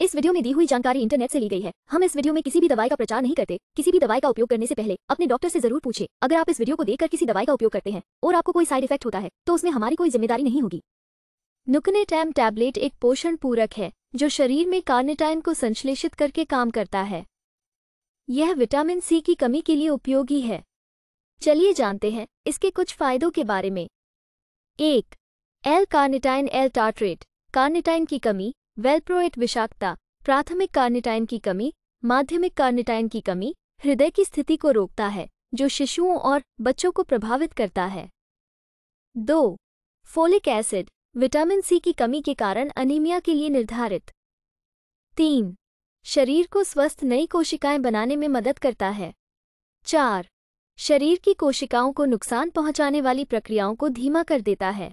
इस वीडियो में दी हुई जानकारी इंटरनेट से ली गई है हम इस वीडियो में किसी भी दवाई का प्रचार नहीं करते किसी भी दवाई का उपयोग करने से पहले अपने डॉक्टर से जरूर पूछे अगर आप इस वीडियो को देखकर किसी दवाई का उपयोग करते हैं और आपको कोई साइड इफेक्ट होता है तो उसमें हमारी कोई जिम्मेदारी नहीं होगी नुकनेटैम टैबलेट एक पोषण पूरक है जो शरीर में कार्नेटाइन को संश्लेषित करके काम करता है यह विटामिन सी की कमी के लिए उपयोगी है चलिए जानते हैं इसके कुछ फायदों के बारे में एक L carnitine L tartrate carnitine की कमी वेलप्रोएट विषाक्तता प्राथमिक कार्निटाइन की कमी माध्यमिक कार्निटाइन की कमी हृदय की स्थिति को रोकता है जो शिशुओं और बच्चों को प्रभावित करता है दो फोलिक एसिड विटामिन सी की कमी के कारण अनीमिया के लिए निर्धारित तीन शरीर को स्वस्थ नई कोशिकाएं बनाने में मदद करता है चार शरीर की कोशिकाओं को नुकसान पहुंचाने वाली प्रक्रियाओं को धीमा कर देता है